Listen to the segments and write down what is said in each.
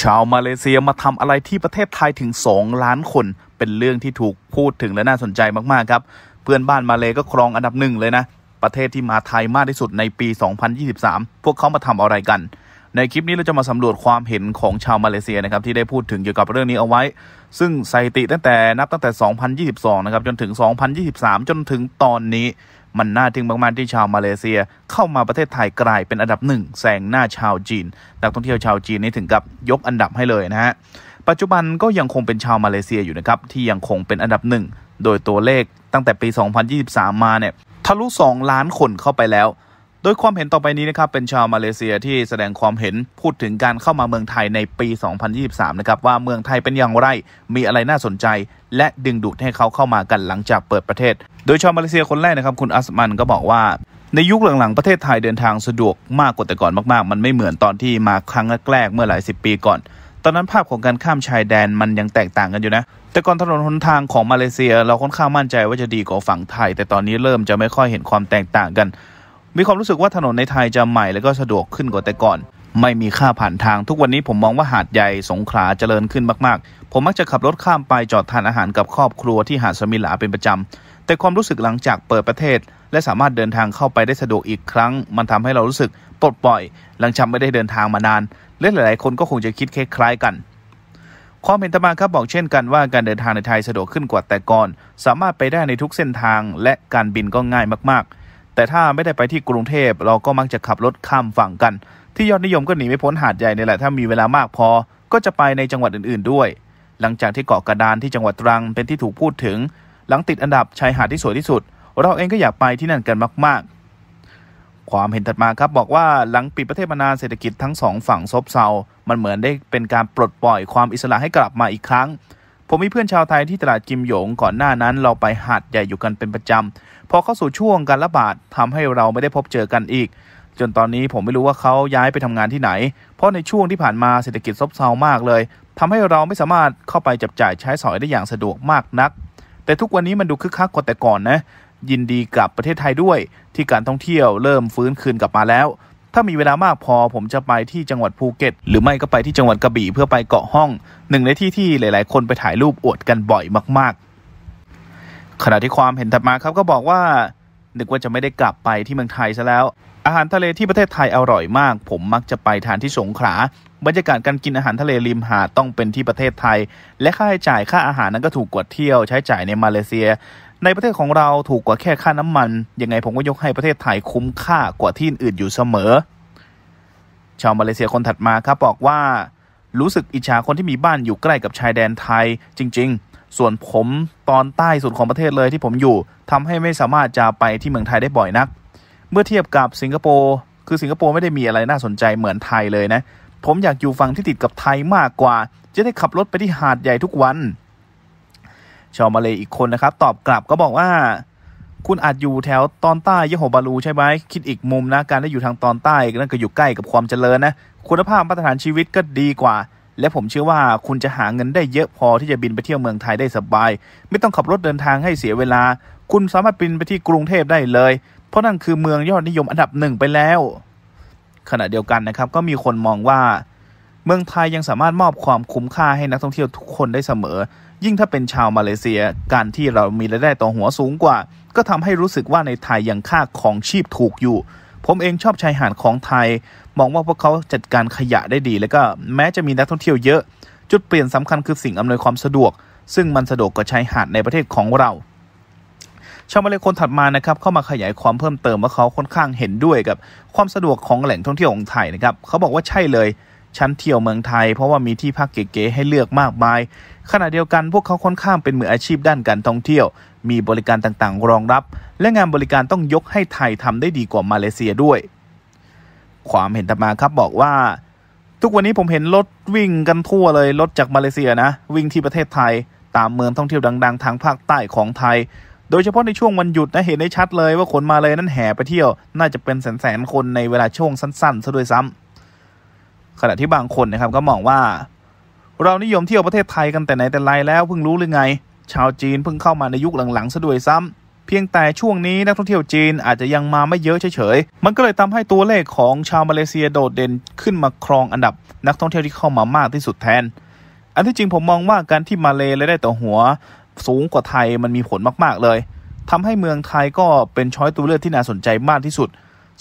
ชาวมาเลเซียมาทำอะไรที่ประเทศไทยถึง 2 ล้านคน เป็นเรื่องที่ถูกพูดถึงและน่าสนใจมากๆครับ เพื่อนบ้านมาเลก็ครองอันดับหนึ่งเลยนะ ประเทศที่มาไทยมากที่สุดในปี 2023 พวกเขามาทำอะไรกันในคลิปนี้เราจะมาสำรวจความเห็นของชาวมาเลเซียนะครับที่ได้พูดถึงเกี่ยวกับเรื่องนี้เอาไว้ซึ่งสถิติตั้งแต่นับตั้งแต่ 2022 นะครับจนถึง 2023 จนถึงตอนนี้ มันน่าทึ่งมากๆที่ชาวมาเลเซียเข้ามาประเทศไทยกลายเป็นอันดับหนึ่งแซงหน้าชาวจีนนักท่องเที่ยวชาวจีนนี่ถึงกับยกอันดับให้เลยนะฮะ ปัจจุบันก็ยังคงเป็นชาวมาเลเซียอยู่นะครับที่ยังคงเป็นอันดับหนึ่งโดยตัวเลขตั้งแต่ปี 2023 มาเนี่ยทะลุ2 ล้านคนเข้าไปแล้วโดยความเห็นต่อไปนี้นะครับเป็นชาวมาเลเซียที่แสดงความเห็นพูดถึงการเข้ามาเมืองไทยในปี 2023นะครับว่าเมืองไทยเป็นอย่างไรมีอะไรน่าสนใจ และดึงดูดให้เขาเข้ามากันหลังจากเปิดประเทศ โดยชาวมาเลเซียคนแรกนะครับคุณอัสมันก็บอกว่าในยุคหลังๆประเทศไทยเดินทางสะดวกมากกว่าแต่ก่อนมากๆ มันไม่เหมือนตอนที่มาครั้งแรกเมื่อหลายสิบปีก่อน ตอนนั้นภาพของการข้ามชายแดนมันยังแตกต่างกันอยู่นะ แต่ก่อนถนนหนทางของมาเลเซีย เราค่อนข้างมั่นใจว่าจะดีกว่าฝั่งไทย แต่ตอนนี้เริ่มจะไม่ค่อยเห็นความแตกต่างกันมีความรู้สึกว่าถนนในไทยจะใหม่และก็สะดวกขึ้นกว่าแต่ก่อน ไม่มีค่าผ่านทางทุกวันนี้ผมมองว่าหาดใหญ่สงขลาเจริญขึ้นมากๆ ผมมักจะขับรถข้ามไปจอดทานอาหารกับครอบครัวที่หาดสมิลาเป็นประจำ แต่ความรู้สึกหลังจากเปิดประเทศ และสามารถเดินทางเข้าไปได้สะดวกอีกครั้ง มันทำให้เรารู้สึก ปลดปล่อย หลังจากไม่ได้เดินทางมานานและหลายๆ คนก็คงจะคิดคล้ายๆกันความเห็นตมาครับบอกเช่นกันว่าการเดินทางในไทยสะดวกขึ้นกว่าแต่ก่อน สามารถไปได้ในทุกเส้นทาง และการบินก็ง่ายมากแต่ถ้าไม่ได้ไปที่กรุงเทพเราก็มักจะขับรถข้ามฝั่งกัน ที่ยอดนิยมก็หนีไม่พ้นหาดใหญ่นี่แหละถ้า มีเวลามากพอ ก็จะไปในจังหวัดอื่นๆด้วย หลังจากที่เกาะกระดานที่จังหวัดตรังเป็นที่ถูกพูดถึง หลังติดอันดับชายหาดที่สวยที่สุดเราเองก็อยากไปที่นั่นกันมาก ๆ ความเห็นถัดมาครับบอกว่าหลังปิดประเทศมานานเศรษฐกิจทั้งสองฝั่งซบเซา มันเหมือนได้เป็นการปลดปล่อยความอิสระให้กลับมาอีกครั้งผมมีเพื่อนชาวไทยที่ตลาดกิมหยงก่อนหน้านั้นเราไปหาดใหญ่อยู่กันเป็นประจำ พอเข้าสู่ช่วงการระบาดทำให้เราไม่ได้พบเจอกันอีก จนตอนนี้ผมไม่รู้ว่าเขาย้ายไปทำงานที่ไหน เพราะในช่วงที่ผ่านมาเศรษฐกิจซบเซามากเลย ทำให้เราไม่สามารถเข้าไปจับจ่ายใช้สอยได้อย่างสะดวกมากนัก แต่ทุกวันนี้มันดูคึกคักกว่าแต่ก่อนนะยินดีกับประเทศไทยด้วยที่การท่องเที่ยวเริ่มฟื้นคืนกลับมาแล้วถ้ามีเวลามากพอผมจะไปที่จังหวัดภูเก็ต หรือไม่ก็ไปที่จังหวัดกระบี่เพื่อไปเกาะห้อง หนึ่งในที่ที่หลาย ๆ คนไปถ่ายรูปอวดกันบ่อยมาก ๆ ขณะที่ความเห็นถัดมาครับก็บอกว่านึกว่าจะไม่ได้กลับไปที่เมืองไทยซะแล้ว อาหารทะเลที่ประเทศไทยอร่อยมาก ผมมักจะไปทานที่สงขลาบรรยากาศการกินอาหารทะเลริมหาดต้องเป็นที่ประเทศไทย และค่าใช้จ่ายค่าอาหารนั้นก็ถูกกว่าเที่ยวใช้จ่ายในมาเลเซียในประเทศของเราถูกกว่าแค่ค่าน้ำมัน ยังไงผมก็ยกให้ประเทศไทยคุ้มค่ากว่าที่อื่นอยู่เสมอ ชาวมาเลเซียคนถัดมาครับบอกว่า รู้สึกอิจฉาคนที่มีบ้านอยู่ใกล้กับชายแดนไทยจริงๆ ส่วนผมตอนใต้สุดของประเทศเลยที่ผมอยู่ทำให้ไม่สามารถจะไปที่เมืองไทยได้บ่อยนัก เมื่อเทียบกับสิงคโปร์คือสิงคโปร์ไม่ได้มีอะไรน่าสนใจเหมือนไทยเลยนะ ผมอยากอยู่ฝั่งที่ติดกับไทยมากกว่า จะได้ขับรถไปที่หาดใหญ่ทุกวันชาวมาเลยอีกคนนะครับตอบกลับก็บอกว่า คุณอาจอยู่แถวตอนใต้ยโฮบาลูใช่ไหมคิดอีกมุม นะการได้อยู่ทางตอนใต้นั่นก็อยู่ใกล้กับความเจริญนะคุณภาพมาตรฐานชีวิตก็ดีกว่า และผมเชื่อว่าคุณจะหาเงินได้เยอะพอที่จะบินไปเที่ยวเมืองไทยได้สบาย ไม่ต้องขับรถเดินทางให้เสียเวลา คุณสามารถบินไปที่กรุงเทพได้เลยเพราะนั่นคือเมืองยอดนิยมอันดับหนึ่งไปแล้ว ขณะเดียวกันนะครับ ก็มีคนมองว่า เมืองไทยยังสามารถมอบความคุ้มค่าให้นักท่องเที่ยวทุกคนได้เสมอยิ่งถ้าเป็นชาวมาเลเซียการที่เรามีรายได้ต่อหัวสูงกว่า ก็ทำให้รู้สึกว่าในไทยยังค่าของชีพถูกอยู่ ผมเองชอบชายหาดของไทย มองว่าพวกเขาจัดการขยะได้ดีและก็แม้จะมีนักท่องเที่ยวเยอะ จุดเปลี่ยนสำคัญคือสิ่งอำนวยความสะดวก ซึ่งมันสะดวกกว่าชายหาดในประเทศของเราชาวมาเลคนถัดมานะครับเข้ามาขยายความเพิ่มเติมว่าเขาค่อนข้างเห็นด้วยกับความสะดวกของแหล่งท่องเที่ยวของไทยนะครับเขาบอกว่าใช่เลยชั้นเที่ยวเมืองไทย เพราะว่ามีที่พักเก๋ๆให้เลือกมากมาย ขณะเดียวกันพวกเขาค่อนข้างเป็นมืออาชีพด้านการท่องเที่ยว มีบริการต่างๆ รองรับ และงานบริการต้องยกให้ไทยทำได้ดีกว่ามาเลเซียด้วย ความเห็นตมาครับบอกว่า ทุกวันนี้ผมเห็นรถ วิ่งกันทั่วเลยรถจากมาเลเซียนะ วิ่งที่ประเทศไทย ตามเมืองท่องเที่ยวดัง ๆทางภาคใต้ของไทย โดยเฉพาะในช่วงวันหยุดนะเห็นได้ชัดเลย ว่าคนมาเลยนั่นแห่ไปเที่ยว น่าจะเป็นแสนๆคนในเวลาช่วงสั้น ๆซะด้วยซ้ำขณะที่บางคนนะครับก็มองว่า เรานิยมเที่ยวประเทศไทยกันแต่ไหน แต่ไรแล้วเพิ่งรู้หรือไง ชาวจีนเพิ่งเข้ามาในยุคหลังๆซะด้วยซ้ำ เพียงแต่ช่วงนี้นักท่องเที่ยวจีนอาจจะยังมาไม่เยอะเฉยๆมันก็เลยทำให้ตัวเลขของชาวมาเลเซียโดดเด่นขึ้นมาครองอันดับ นักท่องเที่ยวที่เข้ามามากที่สุดแทน อันที่จริงผมมองว่าการที่มาเลเลยได้ต่อหัว สูงกว่าไทยมันมีผลมากๆเลย ทำให้เมืองไทยก็เป็นช้อยตัวเลือกที่น่าสนใจมากที่สุด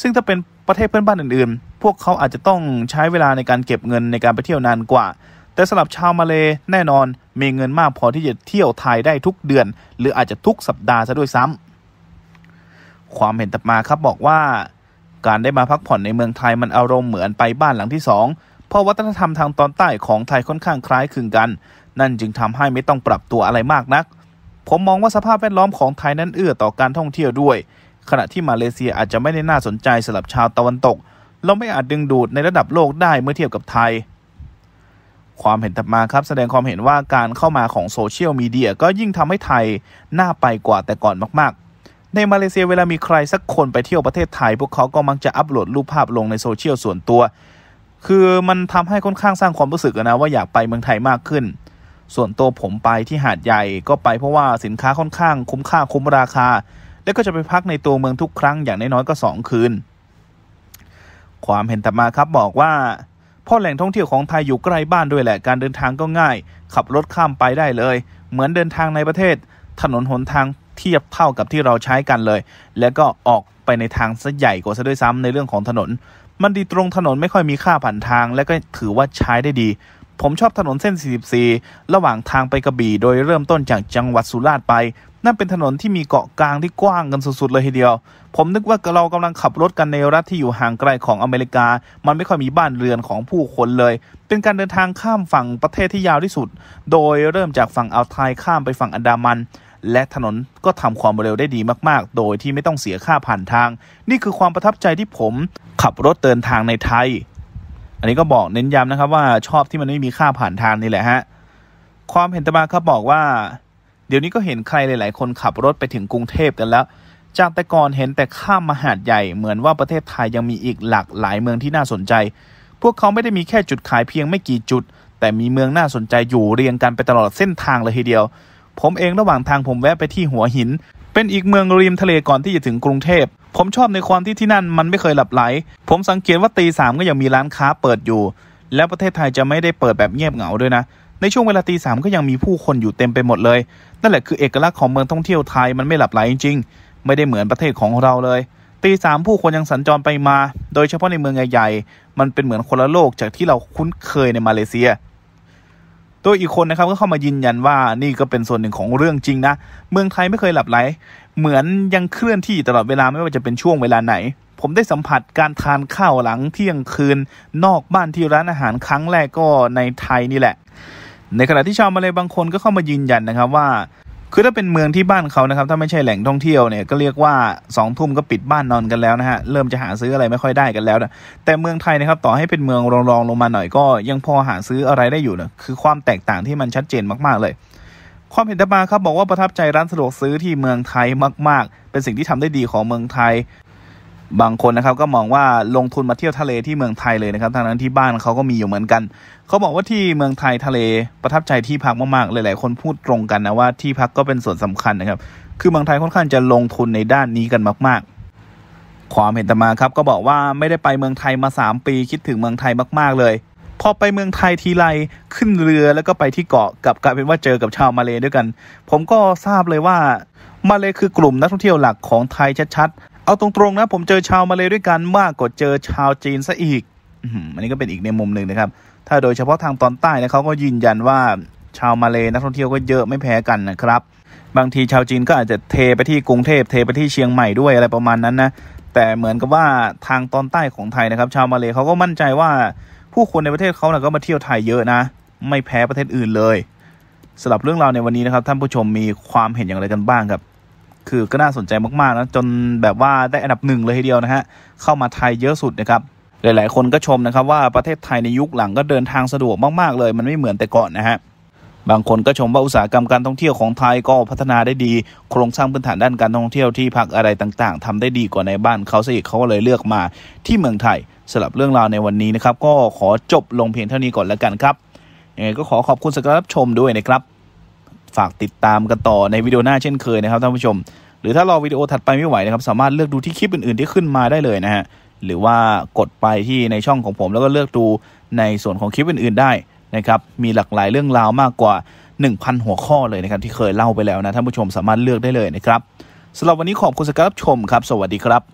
ซึ่งถ้าเป็นประเทศเพื่อนบ้านอื่นๆพวกเขาอาจจะต้องใช้เวลาในการเก็บเงินในการไปเที่ยวนานกว่า แต่สำหรับชาวมาเลแน่นอนมีเงินมากพอที่จะเที่ยวไทยได้ทุกเดือน หรืออาจจะทุกสัปดาห์ซะด้วยซ้ำ ความเห็นต่อมาครับบอกว่า การได้มาพักผ่อนในเมืองไทยมันอารมณ์เหมือนไปบ้านหลังที่สองเพราะวัฒนธรรมทางตอนใต้ของไทยค่อนข้างคล้ายคลึงกัน นั่นจึงทำให้ไม่ต้องปรับตัวอะไรมากนัก ผมมองว่าสภาพแวดล้อมของไทยนั้นเอื้อต่อการท่องเที่ยวด้วย ขณะที่มาเลเซียอาจจะไม่ได้น่าสนใจสำหรับชาวตะวันตกเราไม่อาจดึงดูดในระดับโลกได้เมื่อเทียบกับไทย ความเห็นถัดมาครับแสดงความเห็นว่าการเข้ามาของโซเชียลมีเดียก็ยิ่งทำให้ไทยน่าไปกว่าแต่ก่อนมาก ๆ ในมาเลเซียเวลามีใครสักคนไปเที่ยวประเทศไทย พวกเขาก็มักจะอัปโหลดรูปภาพลงในโซเชียลส่วนตัว คือมันทำให้ค่อนข้างสร้างความรู้สึกนะ ว่าอยากไปเมืองไทยมากขึ้น ส่วนตัวผมไปที่หาดใหญ่ก็ไปเพราะว่าสินค้าค่อนข้าง คุ้มค่าคุ้มราคา และก็จะไปพักในตัวเมืองทุกครั้งอย่างน้อย ๆ ก็ 2 คืนความเห็นต่อมาครับบอกว่า พ่อแหล่งท่องเที่ยวของไทยอยู่ใกล้บ้านด้วยแหละการเดินทางก็ง่าย ขับรถข้ามไปได้เลย เหมือนเดินทางในประเทศ ถนนหนทางเทียบเท่ากับที่เราใช้กันเลย แล้วก็ออกไปในทางซะใหญ่กว่าซะด้วยซ้ำในเรื่องของถนน มันดีตรงถนนไม่ค่อยมีค่าผ่านทางและก็ถือว่าใช้ได้ดีผมชอบถนนเส้น 44 ระหว่างทางไปกระบี่ โดยเริ่มต้นจากจังหวัดสุราษฎร์ไป นั่นเป็นถนนที่มีเกาะกลางที่กว้างกันสุด ๆ เลยทีเดียว ผมนึกว่าเรากำลังขับรถกันในรัฐที่อยู่ห่างไกลของอเมริกา มันไม่ค่อยมีบ้านเรือนของผู้คนเลย เป็นการเดินทางข้ามฝั่งประเทศที่ยาวที่สุด โดยเริ่มจากฝั่งอ่าวไทยข้ามไปฝั่งอันดามัน และถนนก็ทำความเร็วได้ดีมากๆ โดยที่ไม่ต้องเสียค่าผ่านทาง นี่คือความประทับใจที่ผมขับรถเดินทางในไทยอันนี้ก็บอกเน้นย้ำนะครับว่าชอบที่มันไม่มีค่าผ่านทางนี่แหละฮะความเห็นตมาครับบอกว่า เดี๋ยวนี้ก็เห็นใครหลาย ๆ คนขับรถไปถึงกรุงเทพกันแล้วจากแต่ก่อนเห็นแต่ข้ามมหาดใหญ่ เหมือนว่าประเทศไทยยังมีอีกหลักหลายเมืองที่น่าสนใจ พวกเขาไม่ได้มีแค่จุดขายเพียงไม่กี่จุด แต่มีเมืองน่าสนใจอยู่เรียงกันไปตลอดเส้นทางเลยทีเดียว ผมเองระหว่างทางผมแวะไปที่หัวหินเป็นอีกเมืองริมทะเลก่อนที่จะถึงกรุงเทพ ผมชอบในความที่ที่นั่นมันไม่เคยหลับไหล ผมสังเกตว่าตีสามก็ยังมีร้านค้าเปิดอยู่ และประเทศไทยจะไม่ได้เปิดแบบเงียบเหงาด้วยนะ ในช่วงเวลาตีสามก็ยังมีผู้คนอยู่เต็มไปหมดเลย นั่นแหละคือเอกลักษณ์ของเมืองท่องเที่ยวไทยมันไม่หลับไหลจริงๆ ไม่ได้เหมือนประเทศของเราเลย ตีสามผู้คนยังสัญจรไปมา โดยเฉพาะในเมืองใหญ่ๆ มันเป็นเหมือนคนละโลกจากที่เราคุ้นเคยในมาเลเซียโดยอีกคนนะครับก็เข้ามายืนยันว่านี่ก็เป็นส่วนหนึ่งของเรื่องจริงนะเมืองไทยไม่เคยหลับไหล เหมือนยังเคลื่อนที่ตลอดเวลาไม่ว่าจะเป็นช่วงเวลาไหน ผมได้สัมผัสการทานข้าวหลังเที่ยงคืนนอกบ้านที่ร้านอาหารครั้งแรกก็ในไทยนี่แหละ ในขณะที่ชาวมาเลยบางคนก็เข้ามายืนยันนะครับว่าคือถ้าเป็นเมืองที่บ้านเขานะครับ ถ้าไม่ใช่แหล่งท่องเที่ยวเนี่ยก็เรียกว่าสองทุ่มก็ปิดบ้านนอนกันแล้วนะฮะเริ่มจะหาซื้ออะไรไม่ค่อยได้กันแล้วนะแต่เมืองไทยนะครับต่อให้เป็นเมืองรองๆลงมาหน่อยก็ยังพอหาซื้ออะไรได้อยู่นะคือความแตกต่างที่มันชัดเจนมากๆเลย ความเห็นตาบาครับบอกว่าประทับใจร้านสะดวกซื้อที่เมืองไทยมากๆ เป็นสิ่งที่ทำได้ดีของเมืองไทยบางคนนะครับก็มองว่าลงทุนมาเที่ยวทะเลที่เมืองไทยเลยนะครับทางนั้นที่บ้านเขาก็มีอยู่เหมือนกันเขาบอกว่าที่เมืองไทยทะเล ประทับใจที่พักมากๆหลาย ๆ คนพูดตรงกันนะว่าที่พักก็เป็นส่วนสำคัญนะครับคือเมืองไทยค่อนข้างจะลงทุนในด้านนี้กันมากๆ ความเห็นต่อมาครับก็บอกว่าไม่ได้ไปเมืองไทยมา 3 ปีคิดถึงเมืองไทยมากๆเลยพอไปเมืองไทยทีไรขึ้นเรือแล้วก็ไปที่เกาะกับกลายเป็นว่าเจอกับชาวมาเลยด้วยกัน ผมก็ทราบเลยว่ามาเลยคือกลุ่มนักท่องเที่ยวหลักของไทยชัดๆเอาตรงๆนะ ผมเจอชาวมาเลยด้วยกันมากกว่าเจอชาวจีนซะอีกอันนี้ก็เป็นอีกในมุมหนึ่งนะครับ ถ้าโดยเฉพาะทางตอนใต้นะเขาก็ยืนยันว่าชาวมาเลยนักท่องเที่ยวก็เยอะไม่แพ้กันนะครับ บางทีชาวจีนก็อาจจะเทไปที่กรุงเทพเทไปที่เชียงใหม่ด้วยอะไรประมาณนั้นนะ แต่เหมือนกับว่าทางตอนใต้ของไทยนะครับชาวมาเลยเขาก็มั่นใจว่าผู้คนในประเทศเขานยก็มาเที่ยวไทยเยอะนะ ไม่แพ้ประเทศอื่นเลยสำหรับเรื่องราวในวันนี้นะครับ ท่านผู้ชมมีความเห็นอย่างไรกันบ้างครับคือก็น่าสนใจมากๆนะจนแบบว่าได้อันดับหนึ่งเลยทีเดียวนะฮะเข้ามาไทยเยอะสุดนะครับ หลายๆคนก็ชมนะครับว่าประเทศไทยในยุคหลังก็เดินทางสะดวกมาก ๆ เลยมันไม่เหมือนแต่ก่อนนะฮะบางคนก็ชมว่าอุตสาหกรรมการท่องเที่ยวของไทยก็พัฒนาได้ดี โครงสร้างพื้นฐานด้านการท่องเที่ยวที่พักอะไรต่างๆ ทำได้ดีกว่าในบ้าน เขาซะอีกเขาก็เลยเลือกมาที่เมืองไทยสำหรับเรื่องราวในวันนี้นะครับ ก็ขอจบลงเพียงเท่านี้ก่อนแล้วกันครับยังไงก็ขอขอบคุณสำหรับชมด้วยนะครับฝากติดตามกันต่อในวิดีโอหน้าเช่นเคยนะครับท่านผู้ชม หรือถ้ารอวิดีโอถัดไปไม่ไหวนะครับสามารถเลือกดูที่คลิปอื่น ๆ ที่ขึ้นมาได้เลยนะฮะหรือว่ากดไปที่ในช่องของผมแล้วก็เลือกดูในส่วนของคลิปอื่น ๆ ได้นะครับมีหลากหลายเรื่องราวมากกว่า 1,000 หัวข้อเลยนะครับที่เคยเล่าไปแล้วนะท่านผู้ชมสามารถเลือกได้เลยนะครับสำหรับวันนี้ขอบคุณสำหรับชมครับ สวัสดีครับ